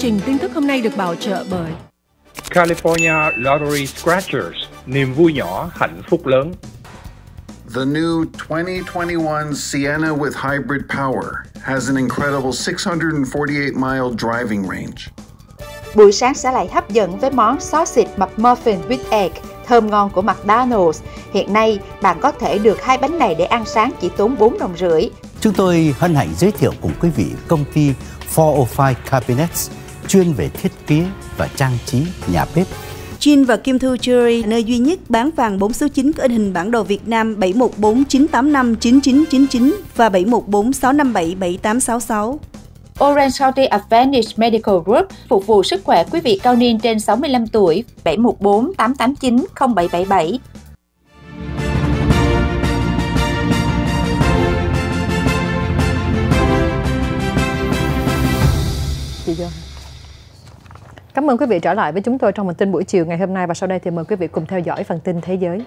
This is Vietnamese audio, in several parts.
trình tin tức hôm nay được bảo trợ bởi California Lottery Scratchers, niềm vui nhỏ, hạnh phúc lớn. The new 2021 Sienna with hybrid power has an incredible 648-mile driving range. Buổi sáng sẽ lại hấp dẫn với món sausage mập muffin with egg thơm ngon của McDonald's. Hiện nay, bạn có thể được hai bánh này để ăn sáng chỉ tốn 4 đồng rưỡi. Chúng tôi hân hạnh giới thiệu cùng quý vị công ty 405 Cabinets chuyên về thiết kế và trang trí nhà bếp. Jin và Kim Thu Jewelry, nơi duy nhất bán vàng 4 số 9 có in hình bản đồ Việt Nam 7149859999 và 7146577866. Orange County Advantage Medical Group phục vụ sức khỏe quý vị cao niên trên 65 tuổi 714 889 0777. Chị Cảm ơn quý vị trở lại với chúng tôi trong bản tin buổi chiều ngày hôm nay và sau đây thì mời quý vị cùng theo dõi phần tin thế giới.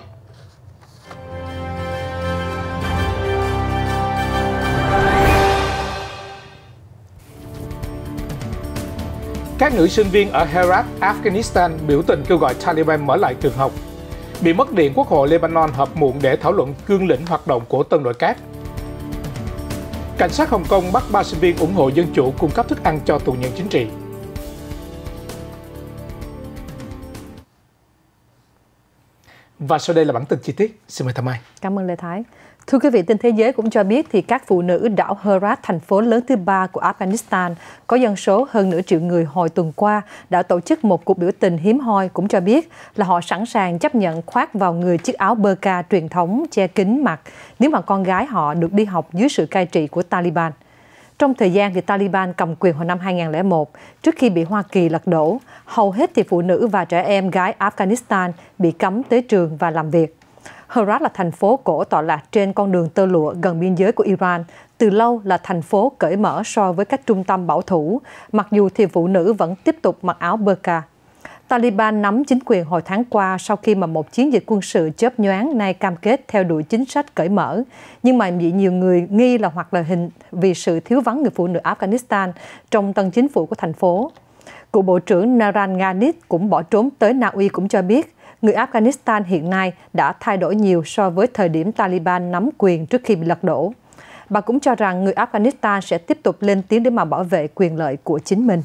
Các nữ sinh viên ở Herat, Afghanistan biểu tình kêu gọi Taliban mở lại trường học. Bị mất điện Quốc hội Lebanon họp muộn để thảo luận cương lĩnh hoạt động của tân nội các. Cảnh sát Hồng Kông bắt ba sinh viên ủng hộ dân chủ cung cấp thức ăn cho tù nhân chính trị. Và sau đây là bản tin chi tiết. Xin mời Thẩm Mai. Cảm ơn Lê Thái. Thưa quý vị, tin thế giới cũng cho biết thì các phụ nữ đảo Herat, thành phố lớn thứ ba của Afghanistan, có dân số hơn nửa triệu người hồi tuần qua, đã tổ chức một cuộc biểu tình hiếm hoi cũng cho biết là họ sẵn sàng chấp nhận khoác vào người chiếc áo burqa truyền thống che kín mặt nếu mà con gái họ được đi học dưới sự cai trị của Taliban. Trong thời gian thì Taliban cầm quyền hồi năm 2001, trước khi bị Hoa Kỳ lật đổ, hầu hết thì phụ nữ và trẻ em gái Afghanistan bị cấm tới trường và làm việc. Herat là thành phố cổ tọa lạc trên con đường tơ lụa gần biên giới của Iran, từ lâu là thành phố cởi mở so với các trung tâm bảo thủ, mặc dù thì phụ nữ vẫn tiếp tục mặc áo burqa. Taliban nắm chính quyền hồi tháng qua sau khi mà một chiến dịch quân sự chớp nhoáng nay cam kết theo đuổi chính sách cởi mở, nhưng mà bị nhiều người nghi là hoặc là hình vì sự thiếu vắng người phụ nữ Afghanistan trong tân chính phủ của thành phố. Cựu Bộ trưởng Naran Ganit cũng bỏ trốn tới Na Uy cũng cho biết người Afghanistan hiện nay đã thay đổi nhiều so với thời điểm Taliban nắm quyền trước khi bị lật đổ. Bà cũng cho rằng người Afghanistan sẽ tiếp tục lên tiếng để mà bảo vệ quyền lợi của chính mình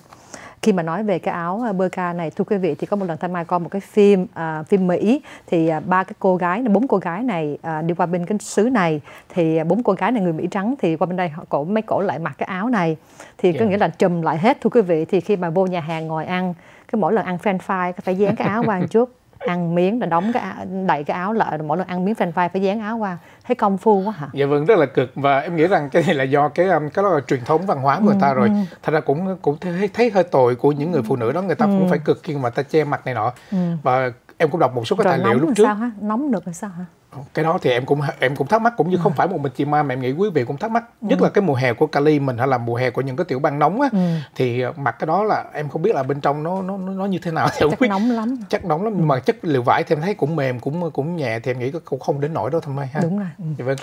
khi mà nói về cái áo à, burka này thưa quý vị thì có một lần thanh mai coi một cái phim à, phim mỹ thì à, ba cái cô gái bốn cô gái này à, đi qua bên cái xứ này thì à, bốn cô gái này người mỹ trắng thì qua bên đây họ cổ mấy cổ lại mặc cái áo này thì yeah. có nghĩa là trùm lại hết thưa quý vị thì khi mà vô nhà hàng ngồi ăn cái mỗi lần ăn french fry phải dán cái áo qua một chút ăn miếng rồi đóng cái áo, đẩy cái áo lại rồi mỗi lần ăn miếng phanh fry phải dán áo qua thấy công phu quá hả dạ vâng rất là cực và em nghĩ rằng cái này là do cái um, cái đó là truyền thống văn hóa của người ta ừ, rồi ừ. thật ra cũng cũng thấy, thấy hơi tội của những người ừ. phụ nữ đó người ta ừ. cũng phải cực khi mà ta che mặt này nọ ừ. và em cũng đọc một số cái rồi tài liệu lúc trước sao hả? nóng được rồi sao hả cái đó thì em cũng em cũng thắc mắc cũng như ừ. không phải một mình chị ma mà em nghĩ quý vị cũng thắc mắc ừ. nhất là cái mùa hè của Cali mình hay là mùa hè của những cái tiểu bang nóng á ừ. thì ờ, mặc cái đó là em không biết là bên trong nó nó nó như thế nào thì chắc nóng lắm chắc nóng lắm ừ. nhưng mà chất liệu vải thì em thấy cũng mềm cũng cũng nhẹ thì em nghĩ cũng không đến nổi đâu thôi Mai ha đúng rồi ừ. Dạ vâng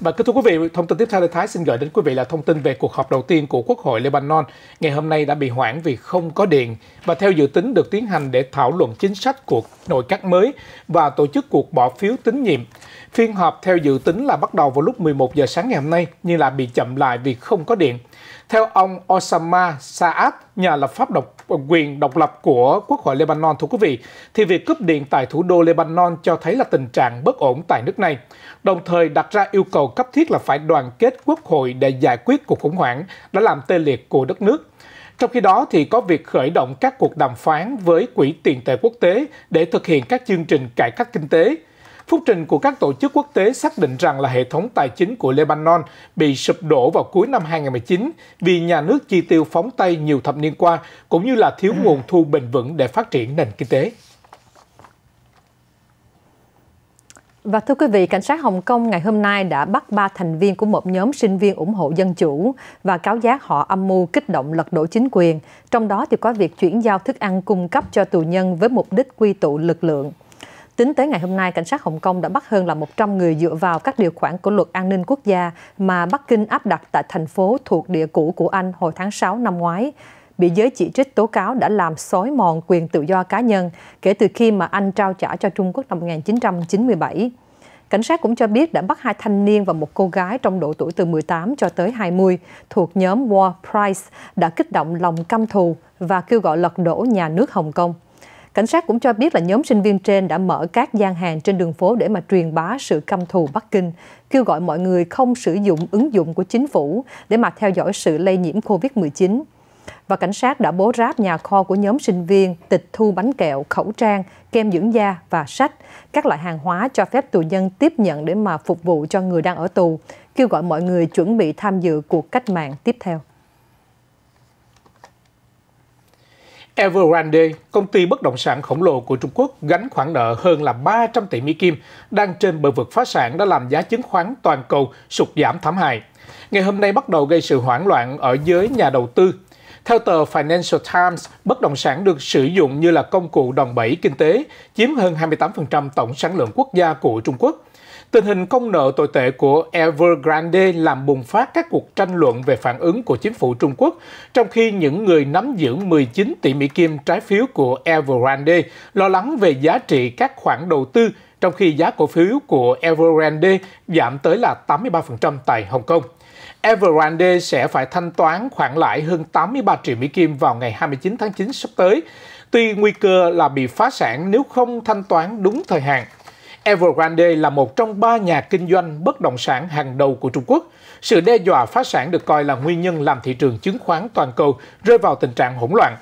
và kính thưa quý vị, thông tin tiếp theo Lê Thái xin gửi đến quý vị là thông tin về cuộc họp đầu tiên của Quốc hội Lebanon ngày hôm nay đã bị hoãn vì không có điện và theo dự tính được tiến hành để thảo luận chính sách của nội các mới và tổ chức cuộc bỏ phiếu tín nhiệm nghiệm. Phiên họp theo dự tính là bắt đầu vào lúc 11 giờ sáng ngày hôm nay nhưng là bị chậm lại vì không có điện. Theo ông Osama Saad, nhà lập pháp độc quyền độc lập của Quốc hội Lebanon thưa quý vị, thì việc cướp điện tại thủ đô Lebanon cho thấy là tình trạng bất ổn tại nước này, đồng thời đặt ra yêu cầu cấp thiết là phải đoàn kết quốc hội để giải quyết cuộc khủng hoảng đã làm tê liệt của đất nước. Trong khi đó thì có việc khởi động các cuộc đàm phán với Quỹ tiền tệ quốc tế để thực hiện các chương trình cải cách kinh tế. Phúc trình của các tổ chức quốc tế xác định rằng là hệ thống tài chính của Lebanon bị sụp đổ vào cuối năm 2019 vì nhà nước chi tiêu phóng tay nhiều thập niên qua, cũng như là thiếu nguồn thu bền vững để phát triển nền kinh tế. Và thưa quý vị, cảnh sát Hồng Kông ngày hôm nay đã bắt ba thành viên của một nhóm sinh viên ủng hộ dân chủ và cáo giác họ âm mưu kích động lật đổ chính quyền. Trong đó thì có việc chuyển giao thức ăn cung cấp cho tù nhân với mục đích quy tụ lực lượng. Tính tới ngày hôm nay, cảnh sát Hồng Kông đã bắt hơn là 100 người dựa vào các điều khoản của luật an ninh quốc gia mà Bắc Kinh áp đặt tại thành phố thuộc địa cũ của Anh hồi tháng 6 năm ngoái bị giới chỉ trích tố cáo đã làm xói mòn quyền tự do cá nhân kể từ khi mà Anh trao trả cho Trung Quốc năm 1997. Cảnh sát cũng cho biết đã bắt hai thanh niên và một cô gái trong độ tuổi từ 18 cho tới 20 thuộc nhóm War Price đã kích động lòng căm thù và kêu gọi lật đổ nhà nước Hồng Kông. Cảnh sát cũng cho biết là nhóm sinh viên trên đã mở các gian hàng trên đường phố để mà truyền bá sự căm thù Bắc Kinh, kêu gọi mọi người không sử dụng ứng dụng của chính phủ để mà theo dõi sự lây nhiễm COVID-19. Và cảnh sát đã bố ráp nhà kho của nhóm sinh viên, tịch thu bánh kẹo, khẩu trang, kem dưỡng da và sách, các loại hàng hóa cho phép tù nhân tiếp nhận để mà phục vụ cho người đang ở tù, kêu gọi mọi người chuẩn bị tham dự cuộc cách mạng tiếp theo. Evergrande, công ty bất động sản khổng lồ của Trung Quốc gánh khoản nợ hơn là 300 tỷ Mỹ Kim, đang trên bờ vực phá sản đã làm giá chứng khoán toàn cầu sụt giảm thảm hại. Ngày hôm nay bắt đầu gây sự hoảng loạn ở giới nhà đầu tư. Theo tờ Financial Times, bất động sản được sử dụng như là công cụ đòn bẩy kinh tế, chiếm hơn 28% tổng sản lượng quốc gia của Trung Quốc. Tình hình công nợ tồi tệ của Evergrande làm bùng phát các cuộc tranh luận về phản ứng của chính phủ Trung Quốc, trong khi những người nắm giữ 19 tỷ Mỹ Kim trái phiếu của Evergrande lo lắng về giá trị các khoản đầu tư, trong khi giá cổ phiếu của Evergrande giảm tới là 83% tại Hồng Kông. Evergrande sẽ phải thanh toán khoản lãi hơn 83 triệu Mỹ Kim vào ngày 29 tháng 9 sắp tới, tuy nguy cơ là bị phá sản nếu không thanh toán đúng thời hạn. Evergrande là một trong ba nhà kinh doanh bất động sản hàng đầu của Trung Quốc. Sự đe dọa phá sản được coi là nguyên nhân làm thị trường chứng khoán toàn cầu rơi vào tình trạng hỗn loạn.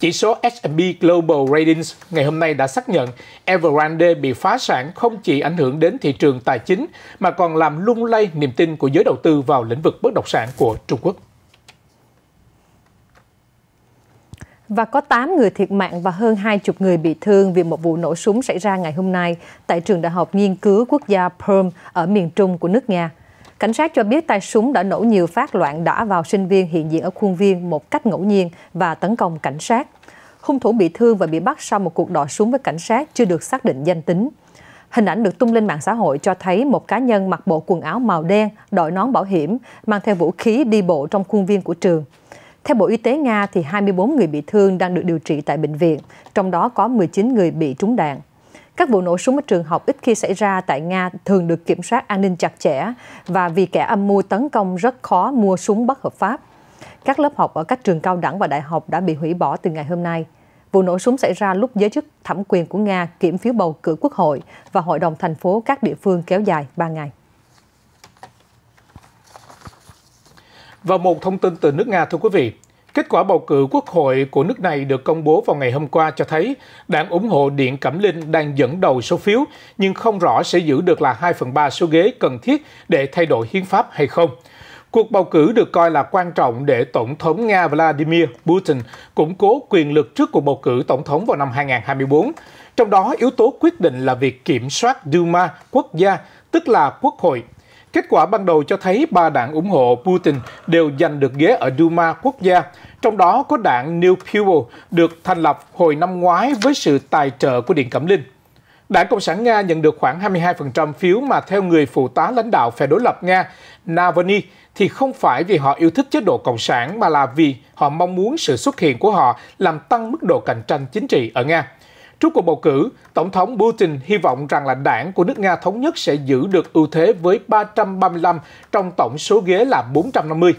Chỉ số S&P Global Ratings ngày hôm nay đã xác nhận Evergrande bị phá sản không chỉ ảnh hưởng đến thị trường tài chính mà còn làm lung lay niềm tin của giới đầu tư vào lĩnh vực bất động sản của Trung Quốc. và có 8 người thiệt mạng và hơn 20 người bị thương vì một vụ nổ súng xảy ra ngày hôm nay tại trường đại học nghiên cứu quốc gia Perm ở miền trung của nước Nga. Cảnh sát cho biết tay súng đã nổ nhiều phát loạn đã vào sinh viên hiện diện ở khuôn viên một cách ngẫu nhiên và tấn công cảnh sát. Hung thủ bị thương và bị bắt sau một cuộc đọ súng với cảnh sát chưa được xác định danh tính. Hình ảnh được tung lên mạng xã hội cho thấy một cá nhân mặc bộ quần áo màu đen, đội nón bảo hiểm, mang theo vũ khí đi bộ trong khuôn viên của trường. Theo Bộ Y tế Nga, thì 24 người bị thương đang được điều trị tại bệnh viện, trong đó có 19 người bị trúng đạn. Các vụ nổ súng ở trường học ít khi xảy ra tại Nga thường được kiểm soát an ninh chặt chẽ và vì kẻ âm mưu tấn công rất khó mua súng bất hợp pháp. Các lớp học ở các trường cao đẳng và đại học đã bị hủy bỏ từ ngày hôm nay. Vụ nổ súng xảy ra lúc giới chức thẩm quyền của Nga kiểm phiếu bầu cử quốc hội và hội đồng thành phố các địa phương kéo dài 3 ngày. Và một thông tin từ nước Nga thưa quý vị, Kết quả bầu cử quốc hội của nước này được công bố vào ngày hôm qua cho thấy đảng ủng hộ Điện Cẩm Linh đang dẫn đầu số phiếu, nhưng không rõ sẽ giữ được là 2 phần 3 số ghế cần thiết để thay đổi hiến pháp hay không. Cuộc bầu cử được coi là quan trọng để Tổng thống Nga Vladimir Putin củng cố quyền lực trước cuộc bầu cử tổng thống vào năm 2024. Trong đó, yếu tố quyết định là việc kiểm soát Duma quốc gia, tức là quốc hội Kết quả ban đầu cho thấy ba đảng ủng hộ Putin đều giành được ghế ở Duma quốc gia, trong đó có đảng New People được thành lập hồi năm ngoái với sự tài trợ của Điện Cẩm Linh. Đảng Cộng sản Nga nhận được khoảng 22% phiếu mà theo người phụ tá lãnh đạo phe đối lập Nga Navalny thì không phải vì họ yêu thích chế độ Cộng sản mà là vì họ mong muốn sự xuất hiện của họ làm tăng mức độ cạnh tranh chính trị ở Nga. Trước cuộc bầu cử, Tổng thống Putin hy vọng rằng là đảng của nước Nga Thống nhất sẽ giữ được ưu thế với 335 trong tổng số ghế là 450.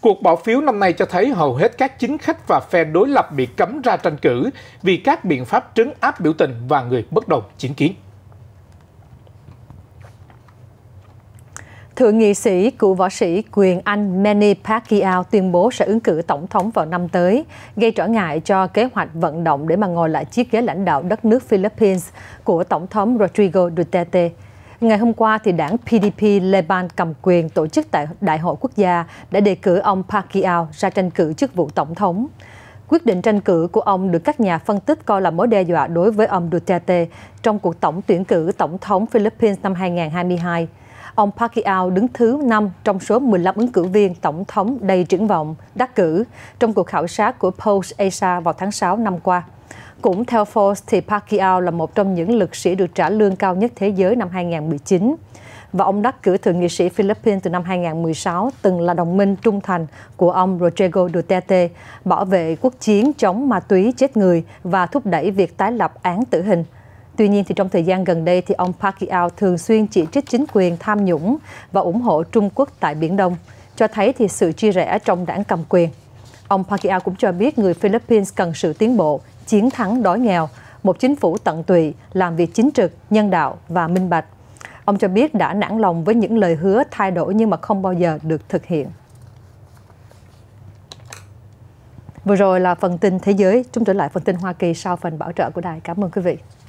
Cuộc bỏ phiếu năm nay cho thấy hầu hết các chính khách và phe đối lập bị cấm ra tranh cử vì các biện pháp trấn áp biểu tình và người bất đồng chính kiến. Thượng nghị sĩ cựu võ sĩ quyền Anh Manny Pacquiao tuyên bố sẽ ứng cử tổng thống vào năm tới, gây trở ngại cho kế hoạch vận động để mà ngồi lại chiếc ghế lãnh đạo đất nước Philippines của tổng thống Rodrigo Duterte. Ngày hôm qua, thì đảng PDP Leban cầm quyền tổ chức tại Đại hội quốc gia đã đề cử ông Pacquiao ra tranh cử chức vụ tổng thống. Quyết định tranh cử của ông được các nhà phân tích coi là mối đe dọa đối với ông Duterte trong cuộc tổng tuyển cử tổng thống Philippines năm 2022 ông Pacquiao đứng thứ 5 trong số 15 ứng cử viên tổng thống đầy triển vọng đắc cử trong cuộc khảo sát của Post Asia vào tháng 6 năm qua. Cũng theo Forbes thì Pacquiao là một trong những lực sĩ được trả lương cao nhất thế giới năm 2019 và ông đắc cử thượng nghị sĩ Philippines từ năm 2016 từng là đồng minh trung thành của ông Rodrigo Duterte, bảo vệ quốc chiến chống ma túy chết người và thúc đẩy việc tái lập án tử hình Tuy nhiên, thì trong thời gian gần đây, thì ông Pacquiao thường xuyên chỉ trích chính quyền tham nhũng và ủng hộ Trung Quốc tại Biển Đông, cho thấy thì sự chia rẽ trong đảng cầm quyền. Ông Pacquiao cũng cho biết người Philippines cần sự tiến bộ, chiến thắng đói nghèo, một chính phủ tận tụy, làm việc chính trực, nhân đạo và minh bạch. Ông cho biết đã nản lòng với những lời hứa thay đổi nhưng mà không bao giờ được thực hiện. Vừa rồi là phần tin thế giới, chúng trở lại phần tin Hoa Kỳ sau phần bảo trợ của đài. Cảm ơn quý vị.